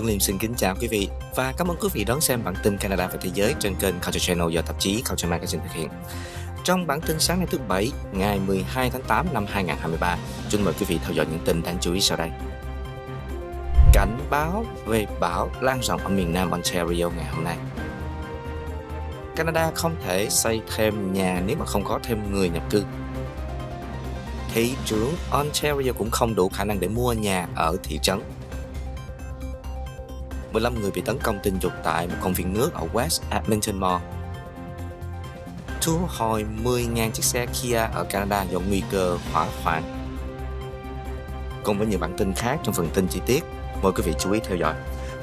Tuấn Liêm xin kính chào quý vị và cảm ơn quý vị đón xem bản tin Canada và Thế giới trên kênh Culture Channel do tạp chí Culture Magazine thực hiện. Trong bản tin sáng nay thứ Bảy, ngày 12 tháng 8 năm 2023, chúng mời quý vị theo dõi những tin đáng chú ý sau đây. Cảnh báo về bão lan rộng ở miền Nam Ontario ngày hôm nay. Canada không thể xây thêm nhà nếu mà không có thêm người nhập cư. Thị trưởng Ontario cũng không đủ khả năng để mua nhà ở thị trấn 15 người bị tấn công tình dục tại một công viên nước ở West Edmonton Mall. Thu hồi 10.000 chiếc xe Kia ở Canada do nguy cơ hỏa hoạn. Cùng với nhiều bản tin khác trong phần tin chi tiết, mời quý vị chú ý theo dõi.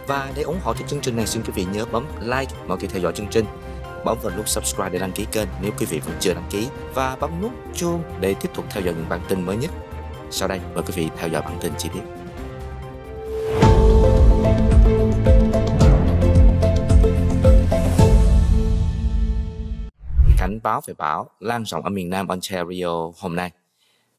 Và để ủng hộ cho chương trình này, xin quý vị nhớ bấm like mọi khi theo dõi chương trình bấm vào nút subscribe để đăng ký kênh nếu quý vị vẫn chưa đăng ký và bấm nút chuông để tiếp tục theo dõi những bản tin mới nhất. Sau đây mời quý vị theo dõi bản tin chi tiết. cảnh báo về bão lan rộng ở miền Nam Ontario hôm nay.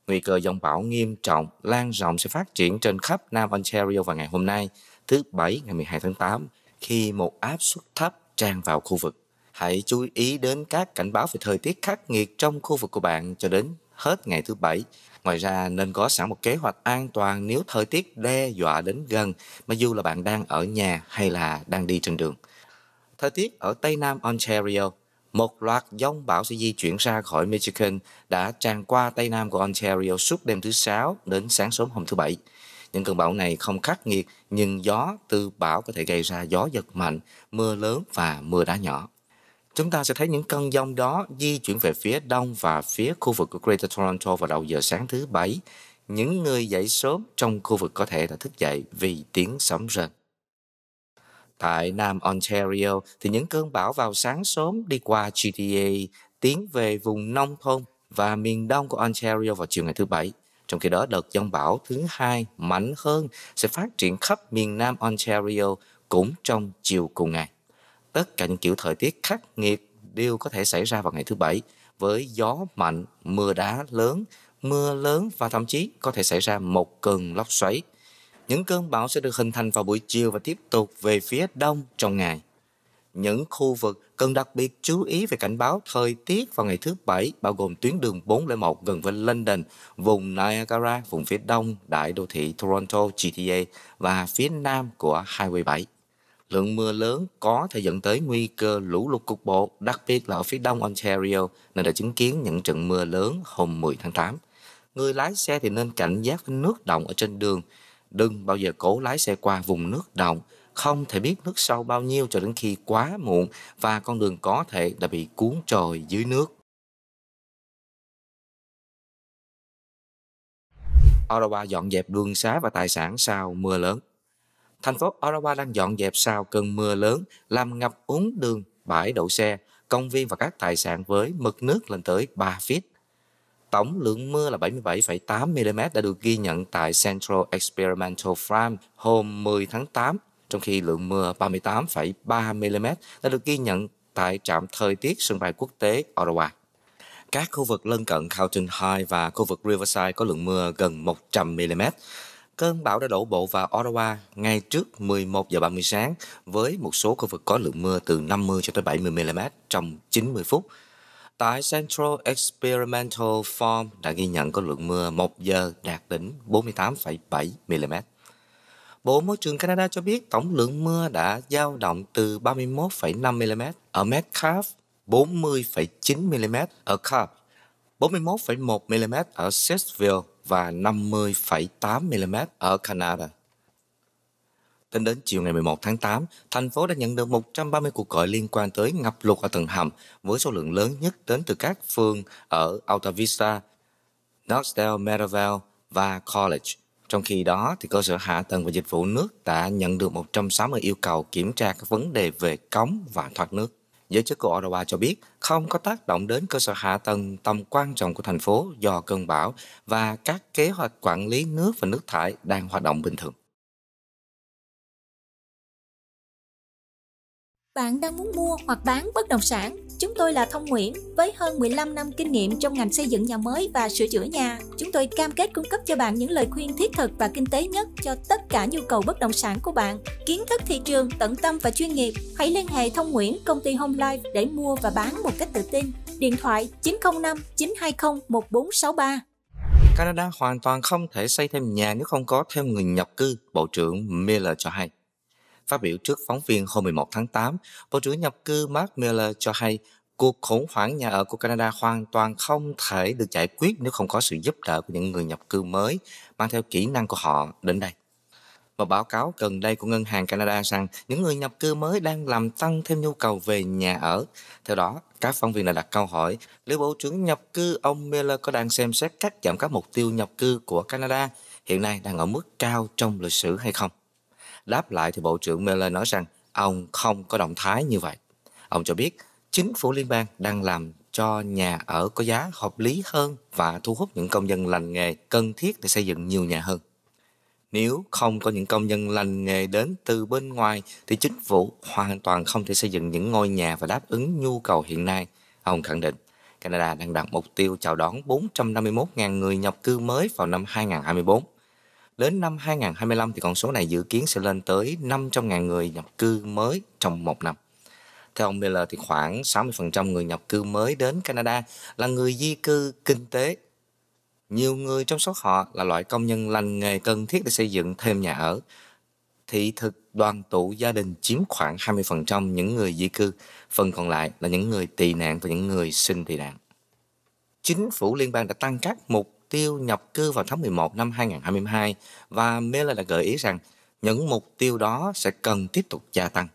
Nguy cơ dòng bão nghiêm trọng lan rộng sẽ phát triển trên khắp Nam Ontario vào ngày hôm nay, thứ Bảy ngày 12 tháng 8, khi một áp suất thấp tràn vào khu vực. Hãy chú ý đến các cảnh báo về thời tiết khắc nghiệt trong khu vực của bạn cho đến hết ngày thứ Bảy. Ngoài ra nên có sẵn một kế hoạch an toàn nếu thời tiết đe dọa đến gần, mặc dù là bạn đang ở nhà hay là đang đi trên đường. Thời tiết ở Tây Nam Ontario một loạt giông bão sẽ di chuyển ra khỏi Michigan đã tràn qua tây nam của Ontario suốt đêm thứ Sáu đến sáng sớm hôm thứ Bảy. Những cơn bão này không khắc nghiệt, nhưng gió từ bão có thể gây ra gió giật mạnh, mưa lớn và mưa đá nhỏ. Chúng ta sẽ thấy những cơn giông đó di chuyển về phía đông và phía khu vực của Greater Toronto vào đầu giờ sáng thứ Bảy. Những người dậy sớm trong khu vực có thể đã thức dậy vì tiếng sấm rền tại Nam Ontario thì những cơn bão vào sáng sớm đi qua GTA tiến về vùng nông thôn và miền đông của Ontario vào chiều ngày thứ Bảy. Trong khi đó, đợt giông bão thứ hai mạnh hơn sẽ phát triển khắp miền nam Ontario cũng trong chiều cùng ngày. Tất cả những kiểu thời tiết khắc nghiệt đều có thể xảy ra vào ngày thứ Bảy với gió mạnh, mưa đá lớn, mưa lớn và thậm chí có thể xảy ra một cơn lốc xoáy – những cơn bão sẽ được hình thành vào buổi chiều và tiếp tục về phía đông trong ngày. Những khu vực cần đặc biệt chú ý về cảnh báo thời tiết vào ngày thứ Bảy bao gồm tuyến đường 401 gần với London, vùng Niagara, vùng phía đông đại đô thị Toronto GTA và phía nam của Highway 7. Lượng mưa lớn có thể dẫn tới nguy cơ lũ lụt cục bộ, đặc biệt là ở phía đông Ontario, nơi đã chứng kiến những trận mưa lớn hôm 10 tháng 8. Người lái xe thì nên cảnh giác với nước động ở trên đường, đừng bao giờ cố lái xe qua vùng nước động, không thể biết nước sâu bao nhiêu cho đến khi quá muộn và con đường có thể đã bị cuốn trôi dưới nước. Ottawa dọn dẹp đường xá và tài sản sau mưa lớn. Thành phố Ottawa đang dọn dẹp sau cơn mưa lớn làm ngập úng đường, bãi đậu xe, công viên và các tài sản với mực nước lên tới 3 feet. Tổng lượng mưa là 77,8 mm đã được ghi nhận tại Central Experimental Farm hôm 10 tháng 8, trong khi lượng mưa 38,3 mm đã được ghi nhận tại trạm thời tiết sân bay quốc tế Ottawa. Các khu vực lân cận Carlton High và khu vực Riverside có lượng mưa gần 100 mm. Cơn bão đã đổ bộ vào Ottawa ngay trước 11 giờ 30 sáng với một số khu vực có lượng mưa từ 50 cho tới 70 mm trong 90 phút. Tại Central Experimental Farm đã ghi nhận có lượng mưa 1 giờ đạt đỉnh 48,7 mm. Bộ Môi trường Canada cho biết tổng lượng mưa đã dao động từ 31,5 mm ở Metcalf, 40,9 mm ở Cobb, 41,1 mm ở Sestville và 50,8 mm ở Canada. Tính đến chiều ngày 11 tháng 8, thành phố đã nhận được 130 cuộc gọi liên quan tới ngập lụt ở tầng hầm, với số lượng lớn nhất đến từ các phường ở Alta Vista, Knoxdale, Maryvale và College. Trong khi đó, thì cơ sở hạ tầng và dịch vụ nước đã nhận được 160 yêu cầu kiểm tra các vấn đề về cống và thoát nước. Giới chức của Ottawa cho biết không có tác động đến cơ sở hạ tầng tầm quan trọng của thành phố do cơn bão và các kế hoạch quản lý nước và nước thải đang hoạt động bình thường. Bạn đang muốn mua hoặc bán bất động sản? Chúng tôi là Thông Nguyễn với hơn 15 năm kinh nghiệm trong ngành xây dựng nhà mới và sửa chữa nhà. Chúng tôi cam kết cung cấp cho bạn những lời khuyên thiết thực và kinh tế nhất cho tất cả nhu cầu bất động sản của bạn. Kiến thức thị trường, tận tâm và chuyên nghiệp. Hãy liên hệ Thông Nguyễn, công ty Home Life để mua và bán một cách tự tin. Điện thoại 905 920 1463. Canada hoàn toàn không thể xây thêm nhà nếu không có thêm người nhập cư, Bộ trưởng Miller cho hay. Phát biểu trước phóng viên hôm 11 tháng 8, Bộ trưởng nhập cư Mark Miller cho hay cuộc khủng hoảng nhà ở của Canada hoàn toàn không thể được giải quyết nếu không có sự giúp đỡ của những người nhập cư mới mang theo kỹ năng của họ đến đây. Một báo cáo gần đây của Ngân hàng Canada rằng những người nhập cư mới đang làm tăng thêm nhu cầu về nhà ở. Theo đó, các phóng viên đã đặt câu hỏi liệu Bộ trưởng nhập cư ông Miller có đang xem xét cắt giảm các mục tiêu nhập cư của Canada hiện nay đang ở mức cao trong lịch sử hay không? Đáp lại thì Bộ trưởng Miller nói rằng ông không có động thái như vậy. Ông cho biết chính phủ liên bang đang làm cho nhà ở có giá hợp lý hơn và thu hút những công dân lành nghề cần thiết để xây dựng nhiều nhà hơn. Nếu không có những công nhân lành nghề đến từ bên ngoài thì chính phủ hoàn toàn không thể xây dựng những ngôi nhà và đáp ứng nhu cầu hiện nay, ông khẳng định. Canada đang đặt mục tiêu chào đón 451.000 người nhập cư mới vào năm 2024. Đến năm 2025 thì con số này dự kiến sẽ lên tới 500.000 người nhập cư mới trong một năm. Theo ông Miller thì khoảng 60% người nhập cư mới đến Canada là người di cư kinh tế. Nhiều người trong số họ là loại công nhân lành nghề cần thiết để xây dựng thêm nhà ở. Thị thực đoàn tụ gia đình chiếm khoảng 20% những người di cư, phần còn lại là những người tị nạn và những người sinh tị nạn. Chính phủ liên bang đã tăng các mục tiêu nhập cư vào tháng 11 năm 2022 và Miller đã gợi ý rằng những mục tiêu đó sẽ cần tiếp tục gia tăng.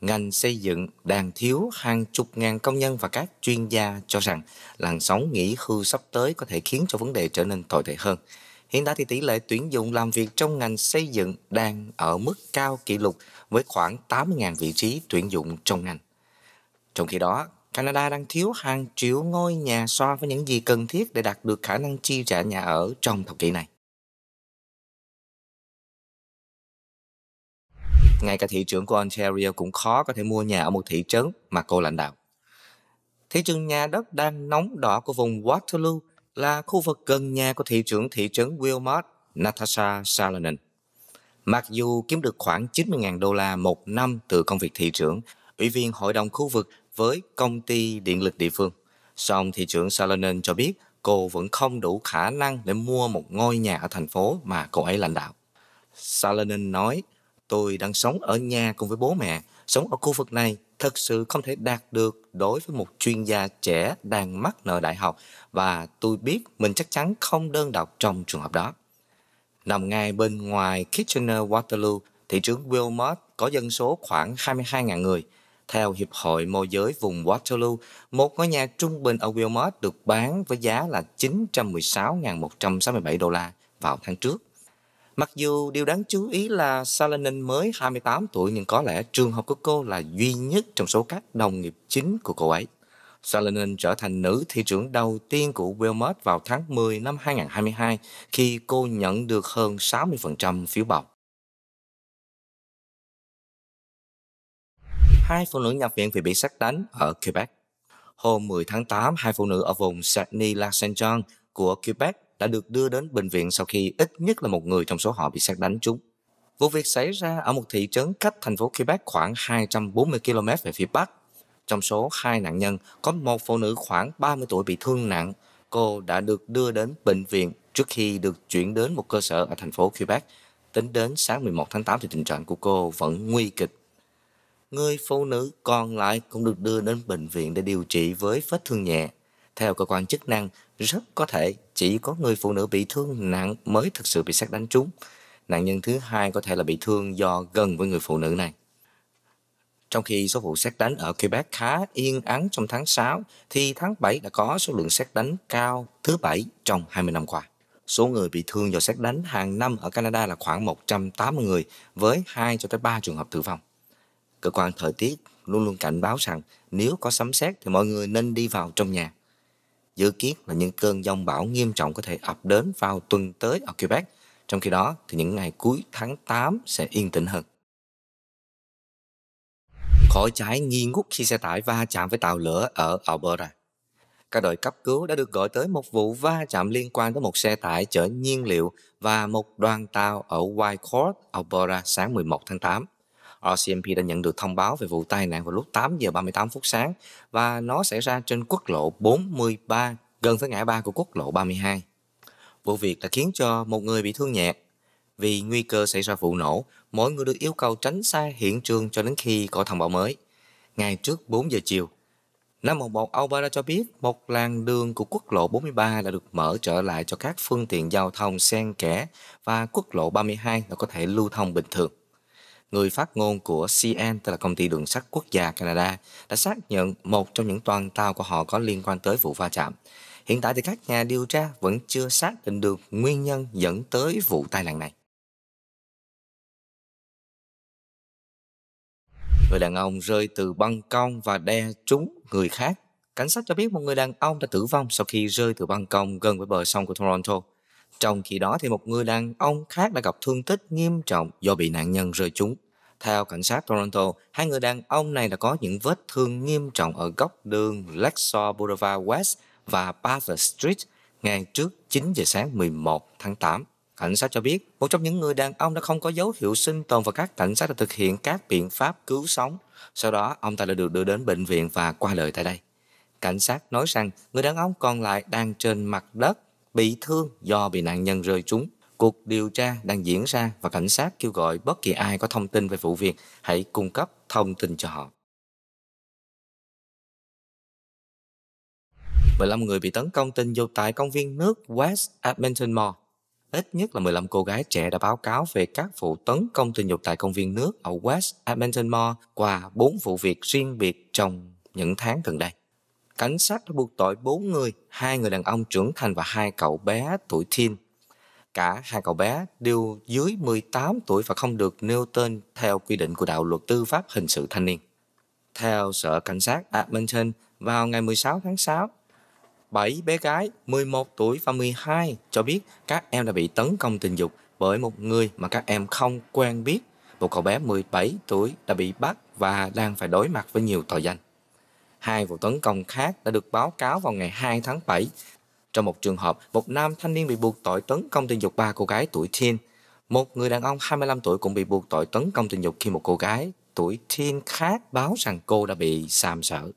Ngành xây dựng đang thiếu hàng chục ngàn công nhân và các chuyên gia cho rằng làn sóng nghỉ hưu sắp tới có thể khiến cho vấn đề trở nên tồi tệ hơn. Hiện tại thì tỷ lệ tuyển dụng làm việc trong ngành xây dựng đang ở mức cao kỷ lục với khoảng 80.000 vị trí tuyển dụng trong ngành. Trong khi đó, Canada đang thiếu hàng triệu ngôi nhà so với những gì cần thiết để đạt được khả năng chi trả nhà ở trong thập kỷ này. Ngay cả thị trưởng của Ontario cũng khó có thể mua nhà ở một thị trấn mà cô lãnh đạo. Thị trường nhà đất đang nóng đỏ của vùng Waterloo là khu vực gần nhà của thị trưởng thị trấn Wilmot, Natasha Salonen. Mặc dù kiếm được khoảng 90.000 đô la một năm từ công việc thị trưởng, Ủy viên Hội đồng khu vực với công ty điện lực địa phương. Song thị trưởng Salonen cho biết cô vẫn không đủ khả năng để mua một ngôi nhà ở thành phố mà cô ấy lãnh đạo. Salonen nói, tôi đang sống ở nhà cùng với bố mẹ, sống ở khu vực này thật sự không thể đạt được đối với một chuyên gia trẻ đang mắc nợ đại học và tôi biết mình chắc chắn không đơn độc trong trường hợp đó. Nằm ngay bên ngoài Kitchener-Waterloo, thị trưởng Wilmot có dân số khoảng 22.000 người – theo Hiệp hội Môi giới vùng Waterloo, một ngôi nhà trung bình ở Wilmot được bán với giá là 916.167 đô la vào tháng trước. Mặc dù điều đáng chú ý là Salonen mới 28 tuổi nhưng có lẽ trường hợp của cô là duy nhất trong số các đồng nghiệp chính của cô ấy. Salonen trở thành nữ thị trưởng đầu tiên của Wilmot vào tháng 10 năm 2022 khi cô nhận được hơn 60% phiếu bầu. hai phụ nữ nhập viện vì bị sát đánh ở Quebec. Hôm 10 tháng 8, hai phụ nữ ở vùng Saguenay-Lac-Saint-Jean của Quebec đã được đưa đến bệnh viện sau khi ít nhất là một người trong số họ bị sát đánh trúng. Vụ việc xảy ra ở một thị trấn cách thành phố Quebec khoảng 240 km về phía Bắc. Trong số hai nạn nhân, có một phụ nữ khoảng 30 tuổi bị thương nặng. Cô đã được đưa đến bệnh viện trước khi được chuyển đến một cơ sở ở thành phố Quebec. Tính đến sáng 11 tháng 8 thì tình trạng của cô vẫn nguy kịch người phụ nữ còn lại cũng được đưa đến bệnh viện để điều trị với vết thương nhẹ. Theo cơ quan chức năng, rất có thể chỉ có người phụ nữ bị thương nặng mới thực sự bị sát đánh trúng. Nạn nhân thứ hai có thể là bị thương do gần với người phụ nữ này. Trong khi số vụ xét đánh ở Quebec khá yên ắng trong tháng 6, thì tháng 7 đã có số lượng xét đánh cao thứ bảy trong 20 năm qua. Số người bị thương do xét đánh hàng năm ở Canada là khoảng 180 người với 2 cho tới 3 trường hợp tử vong cơ quan thời tiết luôn luôn cảnh báo rằng nếu có sấm sét thì mọi người nên đi vào trong nhà. Dự kiến là những cơn giông bão nghiêm trọng có thể ập đến vào tuần tới ở Quebec, trong khi đó thì những ngày cuối tháng 8 sẽ yên tĩnh hơn. Khói cháy nghi ngút khi xe tải va chạm với tàu lửa ở Alberta. Các đội cấp cứu đã được gọi tới một vụ va chạm liên quan tới một xe tải chở nhiên liệu và một đoàn tàu ở Whitecourt, Alberta sáng 11 tháng 8. RCMP đã nhận được thông báo về vụ tai nạn vào lúc 8 giờ 38 phút sáng và nó xảy ra trên quốc lộ 43 gần tới ngã ba của quốc lộ 32. Vụ việc đã khiến cho một người bị thương nhẹ. Vì nguy cơ xảy ra vụ nổ, mọi người được yêu cầu tránh xa hiện trường cho đến khi có thông báo mới. Ngày trước 4 giờ chiều, năm Alba đã cho biết một làn đường của quốc lộ 43 đã được mở trở lại cho các phương tiện giao thông xen kẽ và quốc lộ 32 đã có thể lưu thông bình thường người phát ngôn của CN, tức là công ty đường sắt quốc gia Canada, đã xác nhận một trong những toàn tàu của họ có liên quan tới vụ va chạm. Hiện tại thì các nhà điều tra vẫn chưa xác định được nguyên nhân dẫn tới vụ tai nạn này. Người đàn ông rơi từ băng công và đe trúng người khác. Cảnh sát cho biết một người đàn ông đã tử vong sau khi rơi từ băng công gần với bờ sông của Toronto. Trong khi đó thì một người đàn ông khác đã gặp thương tích nghiêm trọng do bị nạn nhân rơi trúng. Theo cảnh sát Toronto, hai người đàn ông này đã có những vết thương nghiêm trọng ở góc đường Lexor Boulevard West và Bathurst Street ngay trước 9 giờ sáng 11 tháng 8. Cảnh sát cho biết, một trong những người đàn ông đã không có dấu hiệu sinh tồn và các cảnh sát đã thực hiện các biện pháp cứu sống. Sau đó, ông ta đã được đưa đến bệnh viện và qua đời tại đây. Cảnh sát nói rằng người đàn ông còn lại đang trên mặt đất bị thương do bị nạn nhân rơi trúng. Cuộc điều tra đang diễn ra và cảnh sát kêu gọi bất kỳ ai có thông tin về vụ việc hãy cung cấp thông tin cho họ. 15 người bị tấn công tình dục tại công viên nước West Edmonton Mall. Ít nhất là 15 cô gái trẻ đã báo cáo về các vụ tấn công tình dục tại công viên nước ở West Edmonton Mall qua 4 vụ việc riêng biệt trong những tháng gần đây cảnh sát đã buộc tội bốn người, hai người đàn ông trưởng thành và hai cậu bé tuổi teen. Cả hai cậu bé đều dưới 18 tuổi và không được nêu tên theo quy định của đạo luật tư pháp hình sự thanh niên. Theo Sở Cảnh sát Edmonton, vào ngày 16 tháng 6, bảy bé gái 11 tuổi và 12 cho biết các em đã bị tấn công tình dục bởi một người mà các em không quen biết. Một cậu bé 17 tuổi đã bị bắt và đang phải đối mặt với nhiều tội danh. Hai vụ tấn công khác đã được báo cáo vào ngày 2 tháng 7. Trong một trường hợp, một nam thanh niên bị buộc tội tấn công tình dục ba cô gái tuổi teen. Một người đàn ông 25 tuổi cũng bị buộc tội tấn công tình dục khi một cô gái tuổi teen khác báo rằng cô đã bị xàm sở.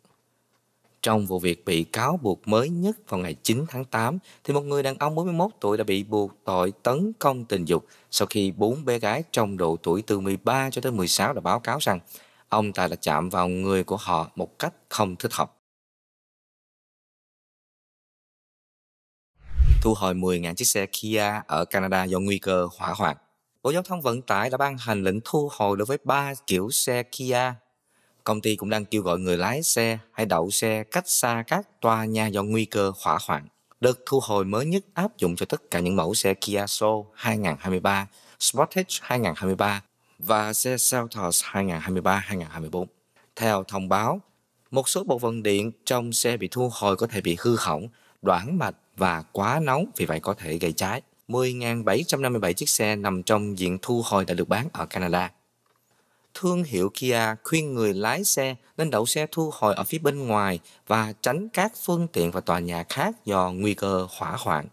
Trong vụ việc bị cáo buộc mới nhất vào ngày 9 tháng 8, thì một người đàn ông 41 tuổi đã bị buộc tội tấn công tình dục sau khi bốn bé gái trong độ tuổi từ 13 cho tới 16 đã báo cáo rằng ông ta đã chạm vào người của họ một cách không thích hợp. Thu hồi 10.000 chiếc xe Kia ở Canada do nguy cơ hỏa hoạn. Bộ Giao thông Vận tải đã ban hành lệnh thu hồi đối với 3 kiểu xe Kia. Công ty cũng đang kêu gọi người lái xe hãy đậu xe cách xa các tòa nhà do nguy cơ hỏa hoạn. Đợt thu hồi mới nhất áp dụng cho tất cả những mẫu xe Kia Soul 2023, Sportage 2023 và xe Seltos 2023-2024. Theo thông báo, một số bộ phận điện trong xe bị thu hồi có thể bị hư hỏng, đoạn mạch và quá nóng vì vậy có thể gây cháy. 10.757 chiếc xe nằm trong diện thu hồi đã được bán ở Canada. Thương hiệu Kia khuyên người lái xe nên đậu xe thu hồi ở phía bên ngoài và tránh các phương tiện và tòa nhà khác do nguy cơ hỏa hoạn.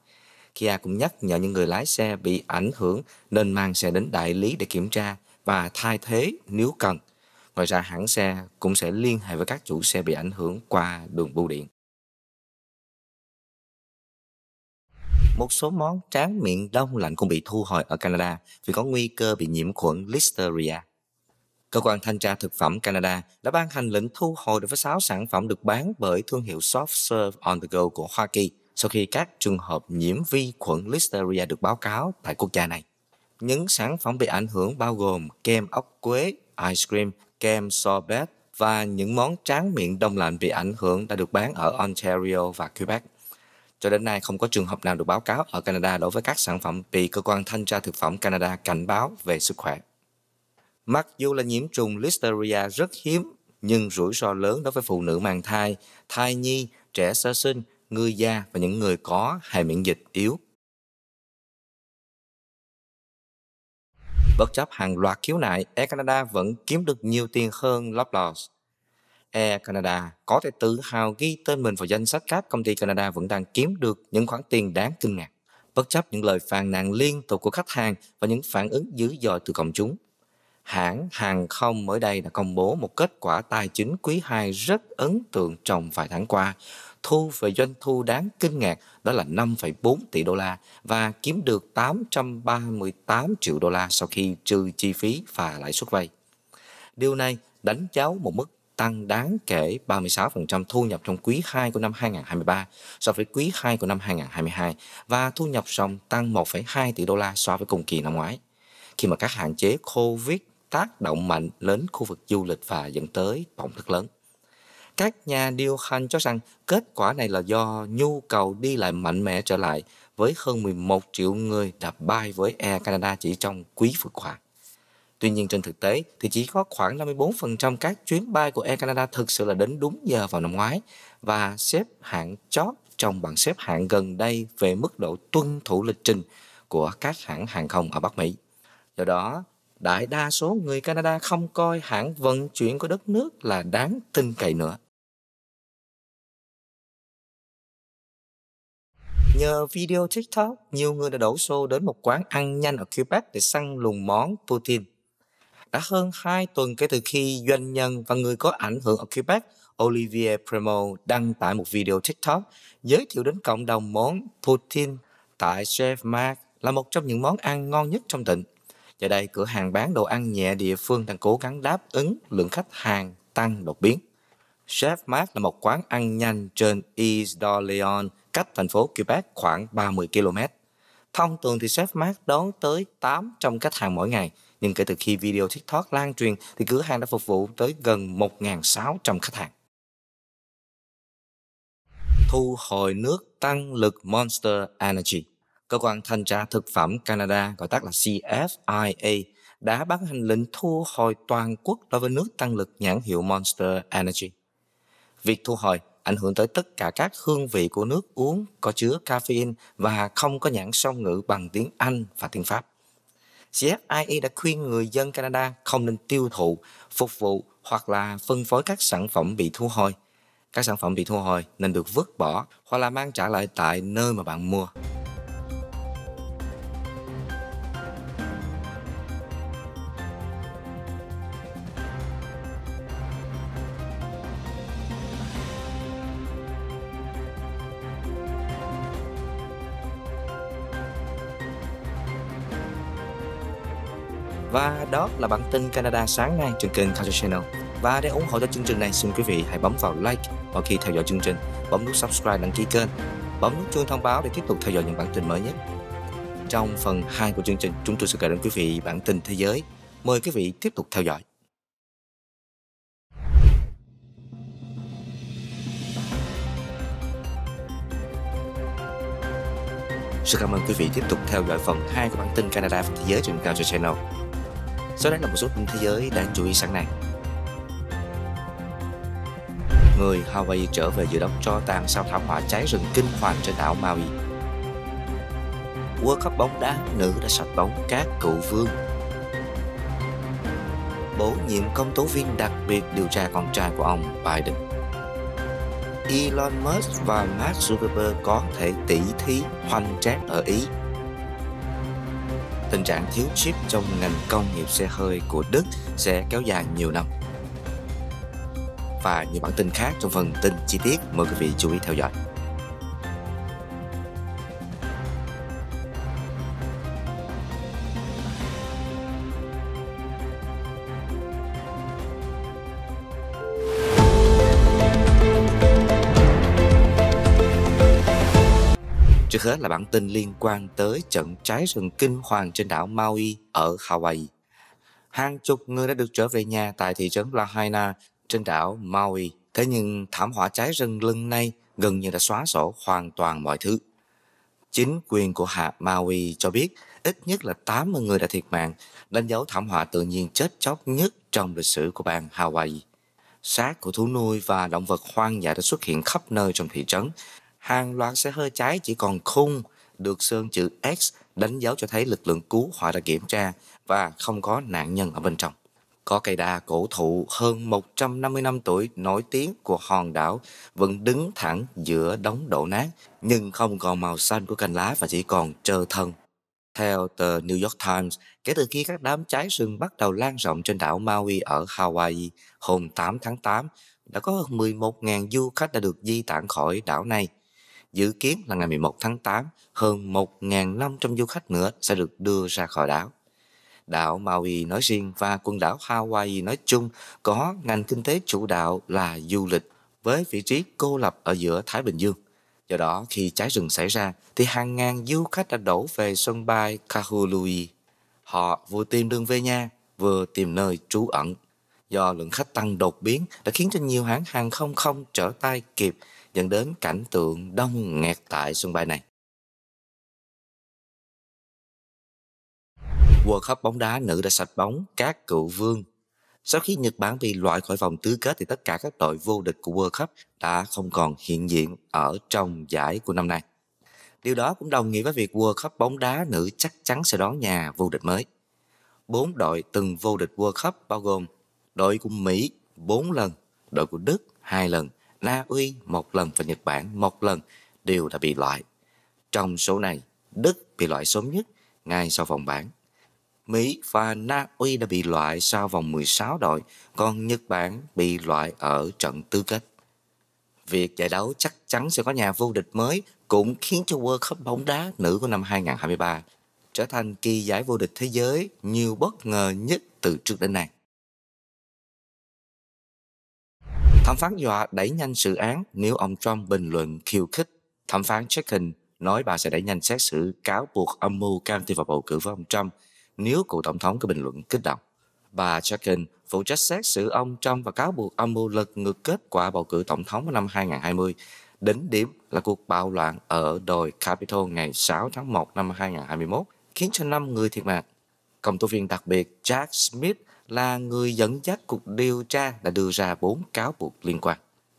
Kia cũng nhắc nhở những người lái xe bị ảnh hưởng nên mang xe đến đại lý để kiểm tra và thay thế nếu cần. Ngoài ra hãng xe cũng sẽ liên hệ với các chủ xe bị ảnh hưởng qua đường bưu điện. Một số món tráng miệng đông lạnh cũng bị thu hồi ở Canada vì có nguy cơ bị nhiễm khuẩn Listeria. Cơ quan Thanh tra Thực phẩm Canada đã ban hành lệnh thu hồi đối với 6 sản phẩm được bán bởi thương hiệu Soft Serve On The Go của Hoa Kỳ sau khi các trường hợp nhiễm vi khuẩn Listeria được báo cáo tại quốc gia này. Những sản phẩm bị ảnh hưởng bao gồm kem ốc quế, ice cream, kem sorbet và những món tráng miệng đông lạnh bị ảnh hưởng đã được bán ở Ontario và Quebec. Cho đến nay không có trường hợp nào được báo cáo ở Canada đối với các sản phẩm bị cơ quan thanh tra thực phẩm Canada cảnh báo về sức khỏe. Mặc dù là nhiễm trùng Listeria rất hiếm nhưng rủi ro lớn đối với phụ nữ mang thai, thai nhi, trẻ sơ sinh, người già và những người có hệ miễn dịch yếu Bất chấp hàng loạt khiếu nại, Air Canada vẫn kiếm được nhiều tiền hơn Loblaws. Air Canada có thể tự hào ghi tên mình vào danh sách các công ty Canada vẫn đang kiếm được những khoản tiền đáng kinh ngạc, bất chấp những lời phàn nàn liên tục của khách hàng và những phản ứng dữ dội từ công chúng. Hãng hàng không mới đây đã công bố một kết quả tài chính quý 2 rất ấn tượng trong vài tháng qua, thu về doanh thu đáng kinh ngạc đó là 5,4 tỷ đô la và kiếm được 838 triệu đô la sau khi trừ chi phí và lãi suất vay. Điều này đánh dấu một mức tăng đáng kể 36% thu nhập trong quý 2 của năm 2023 so với quý 2 của năm 2022 và thu nhập ròng tăng 1,2 tỷ đô la so với cùng kỳ năm ngoái. Khi mà các hạn chế COVID tác động mạnh đến khu vực du lịch và dẫn tới tổng thức lớn các nhà điều hành cho rằng kết quả này là do nhu cầu đi lại mạnh mẽ trở lại với hơn 11 triệu người đã bay với Air Canada chỉ trong quý vừa qua. Tuy nhiên trên thực tế thì chỉ có khoảng 54% các chuyến bay của Air Canada thực sự là đến đúng giờ vào năm ngoái và xếp hạng chót trong bảng xếp hạng gần đây về mức độ tuân thủ lịch trình của các hãng hàng không ở Bắc Mỹ. Do đó, đại đa số người Canada không coi hãng vận chuyển của đất nước là đáng tin cậy nữa. Nhờ video TikTok, nhiều người đã đổ xô đến một quán ăn nhanh ở Quebec để săn lùng món putin. Đã hơn 2 tuần kể từ khi doanh nhân và người có ảnh hưởng ở Quebec Olivier Primo đăng tải một video TikTok giới thiệu đến cộng đồng món putin tại Chef Mark là một trong những món ăn ngon nhất trong tỉnh. Giờ đây, cửa hàng bán đồ ăn nhẹ địa phương đang cố gắng đáp ứng lượng khách hàng tăng đột biến. Chef Mark là một quán ăn nhanh trên East d'Orléans cách thành phố Quebec khoảng 30 km. Thông thường thì Chefmart đón tới 800 khách hàng mỗi ngày, nhưng kể từ khi video TikTok lan truyền thì cửa hàng đã phục vụ tới gần 1.600 khách hàng. Thu hồi nước tăng lực Monster Energy Cơ quan Thanh tra Thực phẩm Canada gọi tắt là CFIA đã ban hành lệnh thu hồi toàn quốc đối với nước tăng lực nhãn hiệu Monster Energy. Việc thu hồi ảnh hưởng tới tất cả các hương vị của nước uống có chứa caffeine và không có nhãn song ngữ bằng tiếng Anh và tiếng Pháp. CFIE đã khuyên người dân Canada không nên tiêu thụ, phục vụ hoặc là phân phối các sản phẩm bị thu hồi. Các sản phẩm bị thu hồi nên được vứt bỏ hoặc là mang trả lại tại nơi mà bạn mua. Và đó là bản tin Canada sáng nay trên kênh Culture Channel. Và để ủng hộ cho chương trình này, xin quý vị hãy bấm vào like và khi theo dõi chương trình, bấm nút subscribe đăng ký kênh, bấm nút chuông thông báo để tiếp tục theo dõi những bản tin mới nhất. Trong phần 2 của chương trình, chúng tôi sẽ gửi đến quý vị bản tin thế giới. Mời quý vị tiếp tục theo dõi. Xin cảm ơn quý vị tiếp tục theo dõi phần 2 của bản tin Canada và Thế giới trên Culture Channel. Sau đó là một số tin thế giới đáng chú ý sáng nay. Người Hawaii trở về dự đống cho tàn sau thảm họa cháy rừng kinh hoàng trên đảo Maui. World Cup bóng đá nữ đã sạch bóng các cựu vương. Bổ nhiệm công tố viên đặc biệt điều tra con trai của ông Biden. Elon Musk và Mark Zuckerberg có thể tỷ thí hoành tráng ở Ý tình trạng thiếu chip trong ngành công nghiệp xe hơi của Đức sẽ kéo dài nhiều năm. Và nhiều bản tin khác trong phần tin chi tiết mời quý vị chú ý theo dõi. Trước hết là bản tin liên quan tới trận cháy rừng kinh hoàng trên đảo Maui ở Hawaii. Hàng chục người đã được trở về nhà tại thị trấn Lahaina trên đảo Maui. Thế nhưng thảm họa cháy rừng lần này gần như đã xóa sổ hoàn toàn mọi thứ. Chính quyền của hạt Maui cho biết ít nhất là 80 người đã thiệt mạng, đánh dấu thảm họa tự nhiên chết chóc nhất trong lịch sử của bang Hawaii. Xác của thú nuôi và động vật hoang dã đã xuất hiện khắp nơi trong thị trấn, hàng loạt xe hơi cháy chỉ còn khung được sơn chữ X đánh dấu cho thấy lực lượng cứu hỏa đã kiểm tra và không có nạn nhân ở bên trong. Có cây đa cổ thụ hơn 150 năm tuổi nổi tiếng của hòn đảo vẫn đứng thẳng giữa đống đổ nát nhưng không còn màu xanh của cành lá và chỉ còn trơ thân. Theo tờ New York Times, kể từ khi các đám cháy rừng bắt đầu lan rộng trên đảo Maui ở Hawaii hôm 8 tháng 8, đã có hơn 11.000 du khách đã được di tản khỏi đảo này – dự kiến là ngày 11 tháng 8, hơn 1.500 du khách nữa sẽ được đưa ra khỏi đảo. Đảo Maui nói riêng và quần đảo Hawaii nói chung có ngành kinh tế chủ đạo là du lịch với vị trí cô lập ở giữa Thái Bình Dương. Do đó, khi cháy rừng xảy ra, thì hàng ngàn du khách đã đổ về sân bay Kahului. Họ vừa tìm đường về nhà, vừa tìm nơi trú ẩn. Do lượng khách tăng đột biến đã khiến cho nhiều hãng hàng không không trở tay kịp dẫn đến cảnh tượng đông nghẹt tại sân bay này. World Cup bóng đá nữ đã sạch bóng các cựu vương. Sau khi Nhật Bản bị loại khỏi vòng tứ kết thì tất cả các đội vô địch của World Cup đã không còn hiện diện ở trong giải của năm nay. Điều đó cũng đồng nghĩa với việc World Cup bóng đá nữ chắc chắn sẽ đón nhà vô địch mới. Bốn đội từng vô địch World Cup bao gồm đội của Mỹ 4 lần, đội của Đức 2 lần La Uy một lần và Nhật Bản một lần đều đã bị loại. Trong số này, Đức bị loại sớm nhất ngay sau vòng bảng. Mỹ và Na Uy đã bị loại sau vòng 16 đội, còn Nhật Bản bị loại ở trận tứ kết. Việc giải đấu chắc chắn sẽ có nhà vô địch mới cũng khiến cho World Cup bóng đá nữ của năm 2023 trở thành kỳ giải vô địch thế giới nhiều bất ngờ nhất từ trước đến nay. Thẩm phán dọa đẩy nhanh sự án nếu ông Trump bình luận khiêu khích. Thẩm phán Chutkin nói bà sẽ đẩy nhanh xét xử cáo buộc âm mưu can thiệp vào bầu cử với ông Trump nếu cựu tổng thống có bình luận kích động. Bà Chutkin phụ trách xét xử ông Trump và cáo buộc âm mưu lật ngược kết quả bầu cử tổng thống năm 2020. đến điểm là cuộc bạo loạn ở đồi Capitol ngày 6 tháng 1 năm 2021 khiến cho 5 người thiệt mạng. Công tố viên đặc biệt Jack Smith là người dẫn dắt cuộc điều tra đã đưa ra bốn cáo buộc liên quan.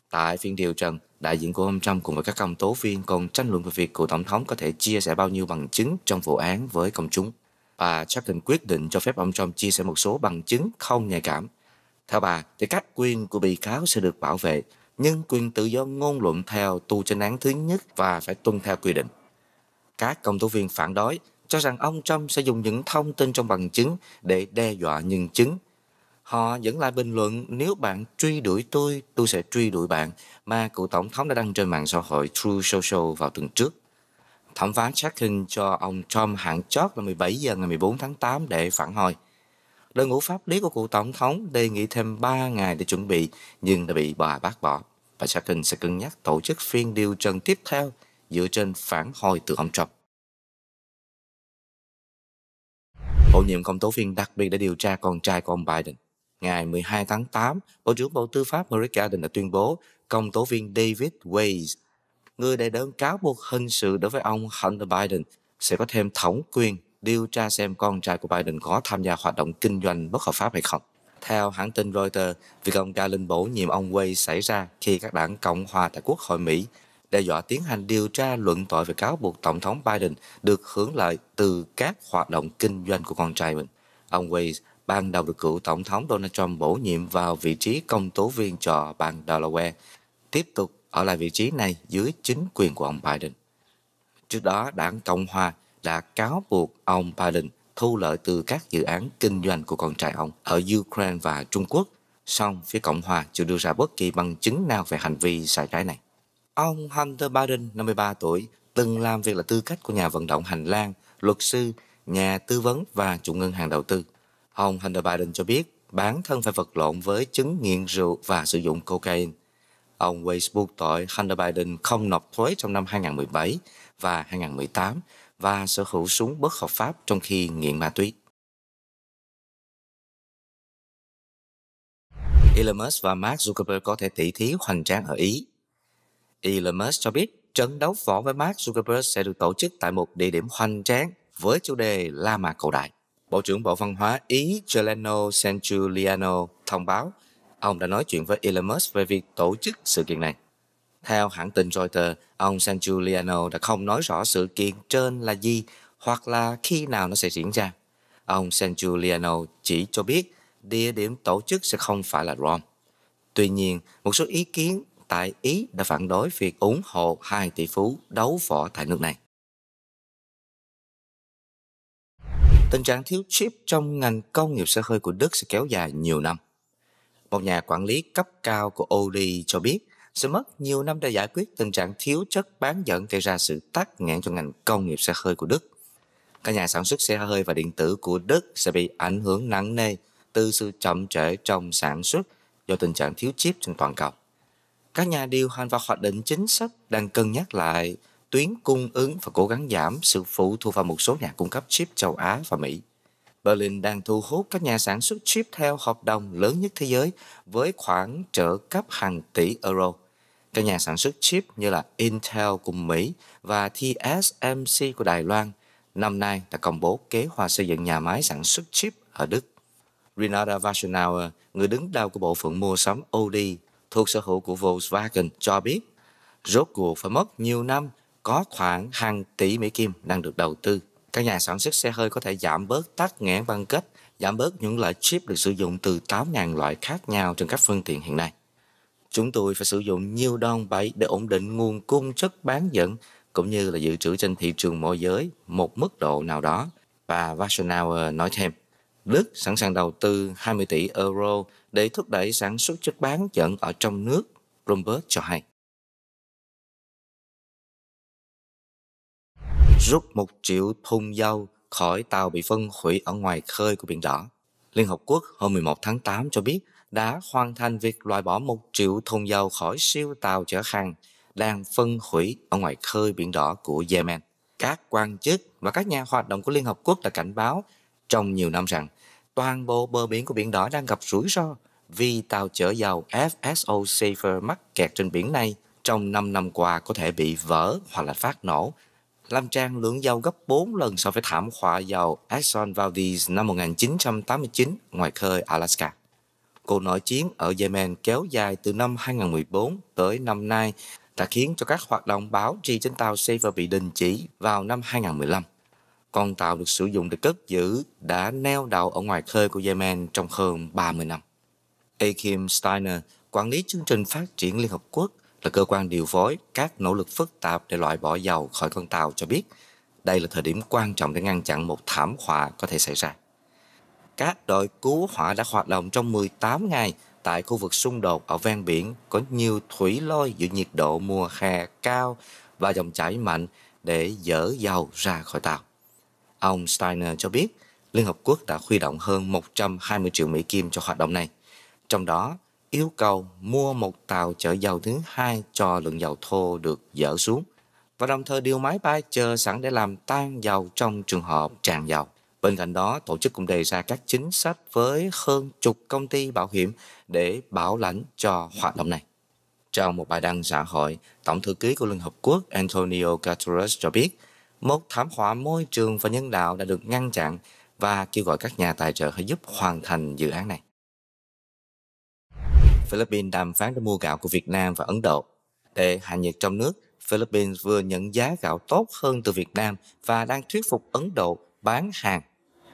Tại phiên điều trần, đại diện của ông Trump cùng với các công tố viên còn tranh luận về việc cựu tổng thống có thể chia sẻ bao nhiêu bằng chứng trong vụ án với công chúng. Bà Chapin quyết định cho phép ông Trump chia sẻ một số bằng chứng không nhạy cảm. Theo bà, thì các quyền của bị cáo sẽ được bảo vệ, nhưng quyền tự do ngôn luận theo tu trên án thứ nhất và phải tuân theo quy định. Các công tố viên phản đối cho rằng ông Trump sẽ dùng những thông tin trong bằng chứng để đe dọa nhân chứng. Họ dẫn lại bình luận nếu bạn truy đuổi tôi, tôi sẽ truy đuổi bạn mà cựu tổng thống đã đăng trên mạng xã hội True Social vào tuần trước. Thẩm phán Chutkin cho ông Trump hạn chót là 17 giờ ngày 14 tháng 8 để phản hồi. Đội ngũ pháp lý của cựu tổng thống đề nghị thêm 3 ngày để chuẩn bị nhưng đã bị bà bác bỏ. Bà Chutkin sẽ cân nhắc tổ chức phiên điều trần tiếp theo dựa trên phản hồi từ ông Trump. Bộ nhiệm công tố viên đặc biệt để điều tra con trai của ông Biden. Ngày 12 tháng 8, Bộ trưởng Bộ Tư pháp Merrick Garland đã tuyên bố công tố viên David Weiss, người đã đơn cáo buộc hình sự đối với ông Hunter Biden, sẽ có thêm thẩm quyền điều tra xem con trai của Biden có tham gia hoạt động kinh doanh bất hợp pháp hay không. Theo hãng tin Reuters, việc ông Garland bổ nhiệm ông Weiss xảy ra khi các đảng Cộng hòa tại Quốc hội Mỹ đe dọa tiến hành điều tra luận tội về cáo buộc Tổng thống Biden được hưởng lợi từ các hoạt động kinh doanh của con trai mình. Ông Weiss ban đầu được cựu Tổng thống Donald Trump bổ nhiệm vào vị trí công tố viên cho bang Delaware, tiếp tục ở lại vị trí này dưới chính quyền của ông Biden. Trước đó, đảng Cộng Hòa đã cáo buộc ông Biden thu lợi từ các dự án kinh doanh của con trai ông ở Ukraine và Trung Quốc, song phía Cộng Hòa chưa đưa ra bất kỳ bằng chứng nào về hành vi sai trái này. Ông Hunter Biden, 53 tuổi, từng làm việc là tư cách của nhà vận động hành lang, luật sư, nhà tư vấn và chủ ngân hàng đầu tư. Ông Hunter Biden cho biết bản thân phải vật lộn với chứng nghiện rượu và sử dụng cocaine. Ông Weiss buộc tội Hunter Biden không nộp thuế trong năm 2017 và 2018 và sở hữu súng bất hợp pháp trong khi nghiện ma túy. Elon Musk và Mark Zuckerberg có thể tỷ thí hoành tráng ở Ý Elon Musk cho biết trận đấu võ với Mark Zuckerberg sẽ được tổ chức tại một địa điểm hoành tráng với chủ đề La Mã cổ đại. Bộ trưởng Bộ Văn hóa Ý Geleno Santuliano thông báo ông đã nói chuyện với Elon Musk về việc tổ chức sự kiện này. Theo hãng tin Reuters, ông Santuliano đã không nói rõ sự kiện trên là gì hoặc là khi nào nó sẽ diễn ra. Ông Santuliano chỉ cho biết địa điểm tổ chức sẽ không phải là Rome. Tuy nhiên, một số ý kiến tại Ý đã phản đối việc ủng hộ hai tỷ phú đấu võ tại nước này. Tình trạng thiếu chip trong ngành công nghiệp xe hơi của Đức sẽ kéo dài nhiều năm. Một nhà quản lý cấp cao của Audi cho biết sẽ mất nhiều năm để giải quyết tình trạng thiếu chất bán dẫn gây ra sự tắc nghẽn cho ngành công nghiệp xe hơi của Đức. Các nhà sản xuất xe hơi và điện tử của Đức sẽ bị ảnh hưởng nặng nề từ sự chậm trễ trong sản xuất do tình trạng thiếu chip trên toàn cầu các nhà điều hành và hoạch định chính sách đang cân nhắc lại tuyến cung ứng và cố gắng giảm sự phụ thuộc vào một số nhà cung cấp chip châu Á và Mỹ. Berlin đang thu hút các nhà sản xuất chip theo hợp đồng lớn nhất thế giới với khoản trợ cấp hàng tỷ euro. Các nhà sản xuất chip như là Intel của Mỹ và TSMC của Đài Loan năm nay đã công bố kế hoạch xây dựng nhà máy sản xuất chip ở Đức. Renata Vaschenauer, người đứng đầu của bộ phận mua sắm OD thuộc sở hữu của Volkswagen cho biết rốt cuộc phải mất nhiều năm có khoảng hàng tỷ Mỹ Kim đang được đầu tư. Các nhà sản xuất xe hơi có thể giảm bớt tắc nghẽn bằng cách giảm bớt những loại chip được sử dụng từ 8.000 loại khác nhau trên các phương tiện hiện nay. Chúng tôi phải sử dụng nhiều đòn bẩy để ổn định nguồn cung chất bán dẫn cũng như là dự trữ trên thị trường môi giới một mức độ nào đó. Và Vassonauer nói thêm, Đức sẵn sàng đầu tư 20 tỷ euro để thúc đẩy sản xuất chất bán dẫn ở trong nước, Bloomberg cho hay. Rút một triệu thùng dầu khỏi tàu bị phân hủy ở ngoài khơi của Biển Đỏ. Liên Hợp Quốc hôm 11 tháng 8 cho biết đã hoàn thành việc loại bỏ một triệu thùng dầu khỏi siêu tàu chở hàng đang phân hủy ở ngoài khơi Biển Đỏ của Yemen. Các quan chức và các nhà hoạt động của Liên Hợp Quốc đã cảnh báo trong nhiều năm rằng toàn bộ bờ biển của Biển Đỏ đang gặp rủi ro vì tàu chở dầu FSO Safer mắc kẹt trên biển này trong 5 năm qua có thể bị vỡ hoặc là phát nổ, làm Trang lượng dầu gấp 4 lần so với thảm họa dầu Exxon Valdez năm 1989 ngoài khơi Alaska. Cuộc nội chiến ở Yemen kéo dài từ năm 2014 tới năm nay đã khiến cho các hoạt động báo trì trên tàu Safer bị đình chỉ vào năm 2015 con tàu được sử dụng để cất giữ đã neo đậu ở ngoài khơi của Yemen trong hơn 30 năm. Akim Steiner, quản lý chương trình phát triển Liên Hợp Quốc là cơ quan điều phối các nỗ lực phức tạp để loại bỏ dầu khỏi con tàu cho biết đây là thời điểm quan trọng để ngăn chặn một thảm họa có thể xảy ra. Các đội cứu hỏa đã hoạt động trong 18 ngày tại khu vực xung đột ở ven biển có nhiều thủy lôi giữa nhiệt độ mùa hè cao và dòng chảy mạnh để dỡ dầu ra khỏi tàu. Ông Steiner cho biết, Liên Hợp Quốc đã huy động hơn 120 triệu Mỹ Kim cho hoạt động này. Trong đó, yêu cầu mua một tàu chở dầu thứ hai cho lượng dầu thô được dỡ xuống và đồng thời điều máy bay chờ sẵn để làm tan dầu trong trường hợp tràn dầu. Bên cạnh đó, tổ chức cũng đề ra các chính sách với hơn chục công ty bảo hiểm để bảo lãnh cho hoạt động này. Trong một bài đăng xã hội, Tổng thư ký của Liên Hợp Quốc Antonio Guterres cho biết – một thảm họa môi trường và nhân đạo đã được ngăn chặn và kêu gọi các nhà tài trợ hãy giúp hoàn thành dự án này. Philippines đàm phán để mua gạo của Việt Nam và Ấn Độ. Để hạ nhiệt trong nước, Philippines vừa nhận giá gạo tốt hơn từ Việt Nam và đang thuyết phục Ấn Độ bán hàng,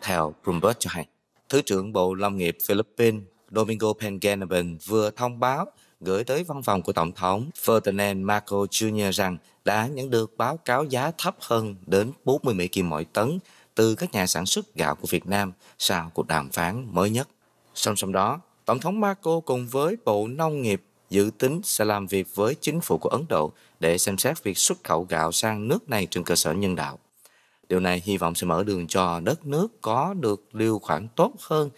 theo Bloomberg cho hay. Thứ trưởng Bộ Lâm nghiệp Philippines Domingo Panganaban vừa thông báo gửi tới văn phòng của Tổng thống Ferdinand Marcos Jr. rằng đã nhận được báo cáo giá thấp hơn đến 40 Mỹ Kim mỗi tấn từ các nhà sản xuất gạo của Việt Nam sau cuộc đàm phán mới nhất. Song song đó, Tổng thống Marco cùng với Bộ Nông nghiệp dự tính sẽ làm việc với chính phủ của Ấn Độ để xem xét việc xuất khẩu gạo sang nước này trên cơ sở nhân đạo. Điều này hy vọng sẽ mở đường cho đất nước có được điều khoản tốt hơn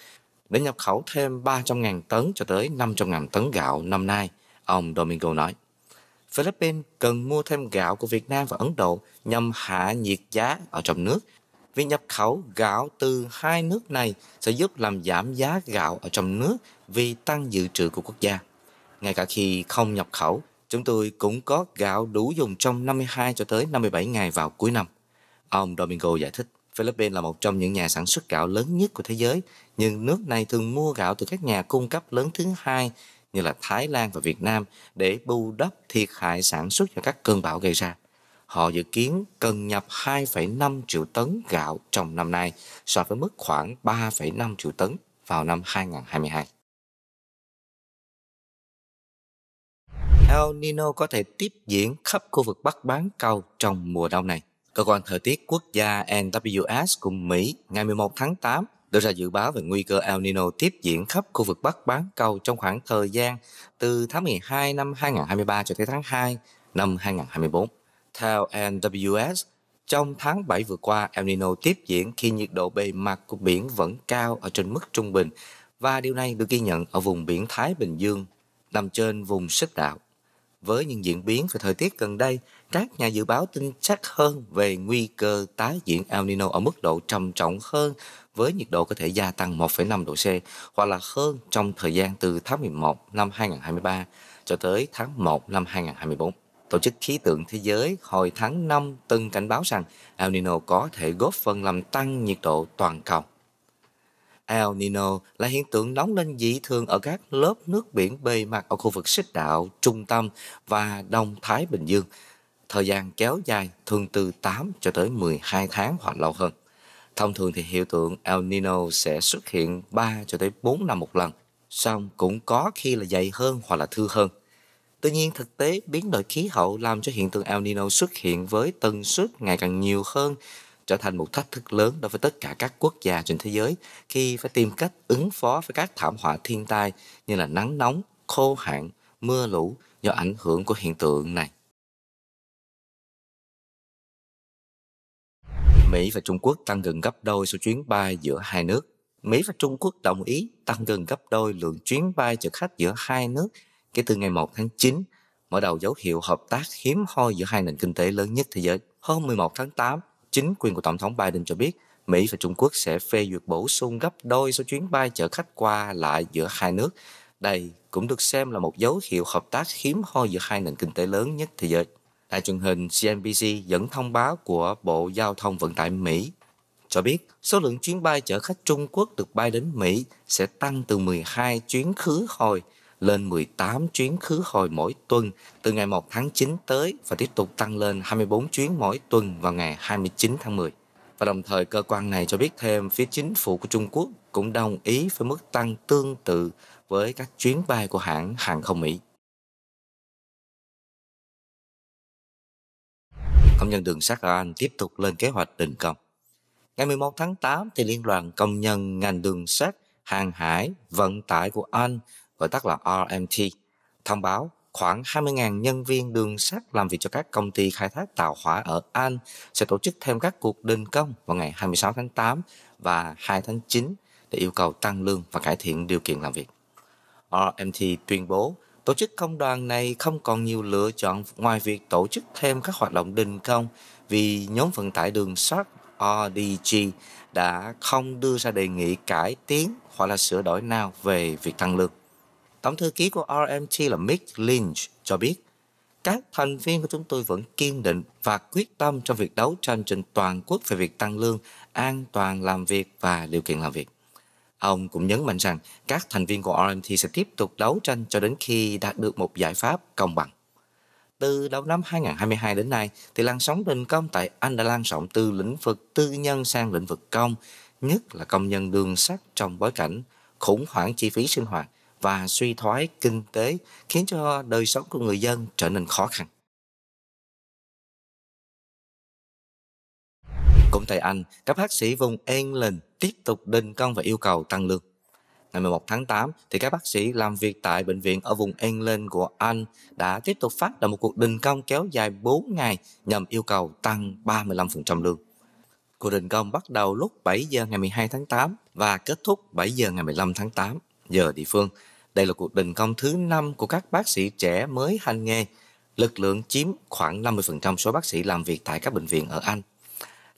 để nhập khẩu thêm 300.000 tấn cho tới 500.000 tấn gạo năm nay, ông Domingo nói. Philippines cần mua thêm gạo của Việt Nam và Ấn Độ nhằm hạ nhiệt giá ở trong nước. Việc nhập khẩu gạo từ hai nước này sẽ giúp làm giảm giá gạo ở trong nước vì tăng dự trữ của quốc gia. Ngay cả khi không nhập khẩu, chúng tôi cũng có gạo đủ dùng trong 52 cho tới 57 ngày vào cuối năm. Ông Domingo giải thích. Philippines là một trong những nhà sản xuất gạo lớn nhất của thế giới, nhưng nước này thường mua gạo từ các nhà cung cấp lớn thứ hai như là Thái Lan và Việt Nam để bù đắp thiệt hại sản xuất do các cơn bão gây ra. Họ dự kiến cần nhập 2,5 triệu tấn gạo trong năm nay so với mức khoảng 3,5 triệu tấn vào năm 2022. El Nino có thể tiếp diễn khắp khu vực Bắc Bán Cầu trong mùa đông này. Cơ quan Thời tiết Quốc gia NWS của Mỹ ngày 11 tháng 8 đưa ra dự báo về nguy cơ El Nino tiếp diễn khắp khu vực Bắc bán cầu trong khoảng thời gian từ tháng 12 năm 2023 cho tới tháng 2 năm 2024. Theo NWS, trong tháng 7 vừa qua, El Nino tiếp diễn khi nhiệt độ bề mặt của biển vẫn cao ở trên mức trung bình và điều này được ghi nhận ở vùng biển Thái Bình Dương, nằm trên vùng xích đạo. Với những diễn biến về thời tiết gần đây, các nhà dự báo tin chắc hơn về nguy cơ tái diễn El Nino ở mức độ trầm trọng hơn với nhiệt độ có thể gia tăng 1,5 độ C hoặc là hơn trong thời gian từ tháng 11 năm 2023 cho tới tháng 1 năm 2024. Tổ chức Khí tượng Thế giới hồi tháng 5 từng cảnh báo rằng El Nino có thể góp phần làm tăng nhiệt độ toàn cầu. El Nino là hiện tượng nóng lên dị thường ở các lớp nước biển bề mặt ở khu vực xích đạo, trung tâm và đông Thái Bình Dương – thời gian kéo dài thường từ 8 cho tới 12 tháng hoặc lâu hơn. Thông thường thì hiện tượng El Nino sẽ xuất hiện 3 cho tới 4 năm một lần, song cũng có khi là dày hơn hoặc là thư hơn. Tuy nhiên thực tế biến đổi khí hậu làm cho hiện tượng El Nino xuất hiện với tần suất ngày càng nhiều hơn, trở thành một thách thức lớn đối với tất cả các quốc gia trên thế giới khi phải tìm cách ứng phó với các thảm họa thiên tai như là nắng nóng, khô hạn, mưa lũ do ảnh hưởng của hiện tượng này. Mỹ và Trung Quốc tăng gần gấp đôi số chuyến bay giữa hai nước. Mỹ và Trung Quốc đồng ý tăng gần gấp đôi lượng chuyến bay chở khách giữa hai nước kể từ ngày 1 tháng 9, mở đầu dấu hiệu hợp tác hiếm hoi giữa hai nền kinh tế lớn nhất thế giới. Hôm 11 tháng 8, chính quyền của Tổng thống Biden cho biết Mỹ và Trung Quốc sẽ phê duyệt bổ sung gấp đôi số chuyến bay chở khách qua lại giữa hai nước. Đây cũng được xem là một dấu hiệu hợp tác hiếm hoi giữa hai nền kinh tế lớn nhất thế giới đài truyền hình CNBC dẫn thông báo của Bộ Giao thông Vận tải Mỹ cho biết số lượng chuyến bay chở khách Trung Quốc được bay đến Mỹ sẽ tăng từ 12 chuyến khứ hồi lên 18 chuyến khứ hồi mỗi tuần từ ngày 1 tháng 9 tới và tiếp tục tăng lên 24 chuyến mỗi tuần vào ngày 29 tháng 10. Và đồng thời cơ quan này cho biết thêm phía chính phủ của Trung Quốc cũng đồng ý với mức tăng tương tự với các chuyến bay của hãng hàng không Mỹ. Công nhân đường sắt ở Anh tiếp tục lên kế hoạch đình công. Ngày 11 tháng 8 thì Liên đoàn Công nhân ngành đường sắt, hàng hải, vận tải của Anh gọi tắt là RMT thông báo khoảng 20.000 nhân viên đường sắt làm việc cho các công ty khai thác tàu hỏa ở Anh sẽ tổ chức thêm các cuộc đình công vào ngày 26 tháng 8 và 2 tháng 9 để yêu cầu tăng lương và cải thiện điều kiện làm việc. RMT tuyên bố Tổ chức công đoàn này không còn nhiều lựa chọn ngoài việc tổ chức thêm các hoạt động đình công vì nhóm vận tải đường sắt RDG đã không đưa ra đề nghị cải tiến hoặc là sửa đổi nào về việc tăng lương. Tổng thư ký của RMT là Mick Lynch cho biết, các thành viên của chúng tôi vẫn kiên định và quyết tâm trong việc đấu tranh trên toàn quốc về việc tăng lương, an toàn làm việc và điều kiện làm việc. Ông cũng nhấn mạnh rằng các thành viên của RMT sẽ tiếp tục đấu tranh cho đến khi đạt được một giải pháp công bằng. Từ đầu năm 2022 đến nay, thì làn sóng đình công tại Anh đã lan rộng từ lĩnh vực tư nhân sang lĩnh vực công, nhất là công nhân đường sắt trong bối cảnh khủng hoảng chi phí sinh hoạt và suy thoái kinh tế khiến cho đời sống của người dân trở nên khó khăn. Cũng tại Anh, các bác sĩ vùng England tiếp tục đình công và yêu cầu tăng lương. Ngày 11 tháng 8, thì các bác sĩ làm việc tại bệnh viện ở vùng England của Anh đã tiếp tục phát động một cuộc đình công kéo dài 4 ngày nhằm yêu cầu tăng 35% lương. Cuộc đình công bắt đầu lúc 7 giờ ngày 12 tháng 8 và kết thúc 7 giờ ngày 15 tháng 8 giờ địa phương. Đây là cuộc đình công thứ 5 của các bác sĩ trẻ mới hành nghề. Lực lượng chiếm khoảng 50% số bác sĩ làm việc tại các bệnh viện ở Anh.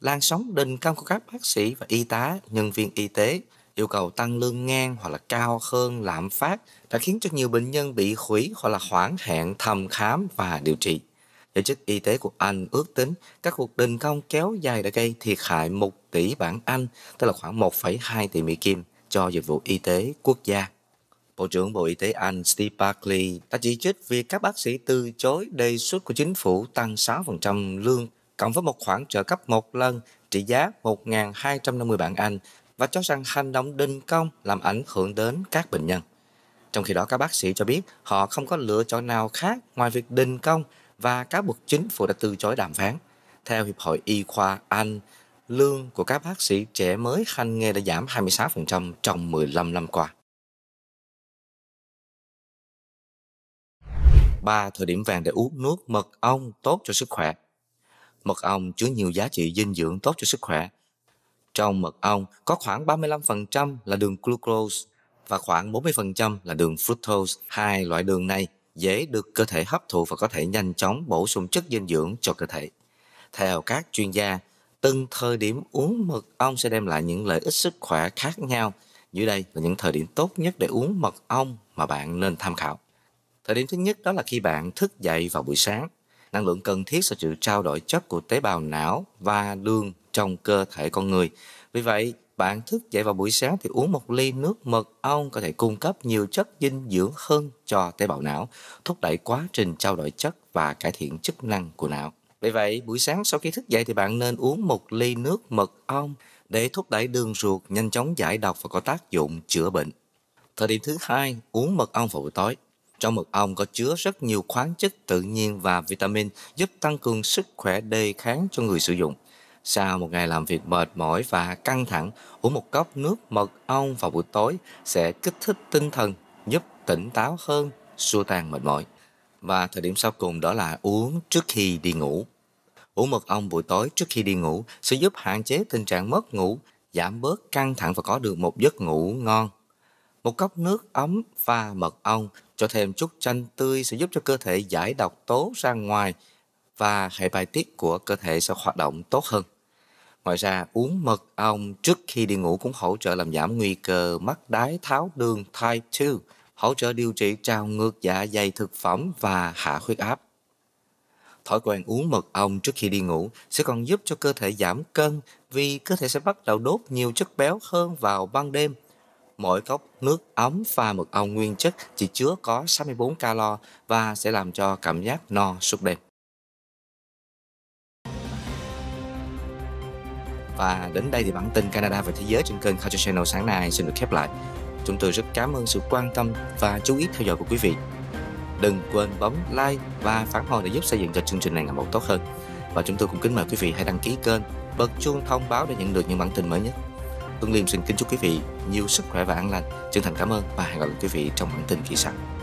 Lan sóng đình công của các bác sĩ và y tá, nhân viên y tế, yêu cầu tăng lương ngang hoặc là cao hơn lạm phát đã khiến cho nhiều bệnh nhân bị hủy hoặc là hoãn hẹn thăm khám và điều trị. Giới chức y tế của Anh ước tính các cuộc đình công kéo dài đã gây thiệt hại 1 tỷ bảng Anh, tức là khoảng 1,2 tỷ Mỹ Kim, cho dịch vụ y tế quốc gia. Bộ trưởng Bộ Y tế Anh Steve Barclay đã chỉ trích việc các bác sĩ từ chối đề xuất của chính phủ tăng 6% lương cộng với một khoản trợ cấp một lần trị giá 1.250 bảng Anh và cho rằng hành động đình công làm ảnh hưởng đến các bệnh nhân. Trong khi đó, các bác sĩ cho biết họ không có lựa chọn nào khác ngoài việc đình công và cáo buộc chính phủ đã từ chối đàm phán. Theo Hiệp hội Y khoa Anh, lương của các bác sĩ trẻ mới hành nghề đã giảm 26% trong 15 năm qua. Ba thời điểm vàng để uống nước mật ong tốt cho sức khỏe mật ong chứa nhiều giá trị dinh dưỡng tốt cho sức khỏe. Trong mật ong có khoảng 35% là đường glucose và khoảng 40% là đường fructose. Hai loại đường này dễ được cơ thể hấp thụ và có thể nhanh chóng bổ sung chất dinh dưỡng cho cơ thể. Theo các chuyên gia, từng thời điểm uống mật ong sẽ đem lại những lợi ích sức khỏe khác nhau. Dưới đây là những thời điểm tốt nhất để uống mật ong mà bạn nên tham khảo. Thời điểm thứ nhất đó là khi bạn thức dậy vào buổi sáng năng lượng cần thiết cho sự trao đổi chất của tế bào não và đường trong cơ thể con người. Vì vậy, bạn thức dậy vào buổi sáng thì uống một ly nước mật ong có thể cung cấp nhiều chất dinh dưỡng hơn cho tế bào não, thúc đẩy quá trình trao đổi chất và cải thiện chức năng của não. Vì vậy, buổi sáng sau khi thức dậy thì bạn nên uống một ly nước mật ong để thúc đẩy đường ruột nhanh chóng giải độc và có tác dụng chữa bệnh. Thời điểm thứ hai, uống mật ong vào buổi tối. Trong mật ong có chứa rất nhiều khoáng chất tự nhiên và vitamin giúp tăng cường sức khỏe đề kháng cho người sử dụng. Sau một ngày làm việc mệt mỏi và căng thẳng, uống một cốc nước mật ong vào buổi tối sẽ kích thích tinh thần, giúp tỉnh táo hơn, xua tan mệt mỏi. Và thời điểm sau cùng đó là uống trước khi đi ngủ. Uống mật ong buổi tối trước khi đi ngủ sẽ giúp hạn chế tình trạng mất ngủ, giảm bớt căng thẳng và có được một giấc ngủ ngon một cốc nước ấm pha mật ong, cho thêm chút chanh tươi sẽ giúp cho cơ thể giải độc tố ra ngoài và hệ bài tiết của cơ thể sẽ hoạt động tốt hơn. Ngoài ra, uống mật ong trước khi đi ngủ cũng hỗ trợ làm giảm nguy cơ mắc đái tháo đường type 2, hỗ trợ điều trị trào ngược dạ dày thực phẩm và hạ huyết áp. Thói quen uống mật ong trước khi đi ngủ sẽ còn giúp cho cơ thể giảm cân vì cơ thể sẽ bắt đầu đốt nhiều chất béo hơn vào ban đêm mỗi cốc nước ấm pha mật ong nguyên chất chỉ chứa có 64 calo và sẽ làm cho cảm giác no suốt đêm. Và đến đây thì bản tin Canada và thế giới trên kênh Culture Channel sáng nay xin được khép lại. Chúng tôi rất cảm ơn sự quan tâm và chú ý theo dõi của quý vị. Đừng quên bấm like và phản hồi để giúp xây dựng cho chương trình này ngày một tốt hơn. Và chúng tôi cũng kính mời quý vị hãy đăng ký kênh, bật chuông thông báo để nhận được những bản tin mới nhất. Hưng Liêm xin kính chúc quý vị nhiều sức khỏe và an lành. Chân thành cảm ơn và hẹn gặp lại quý vị trong bản tin kỳ sau.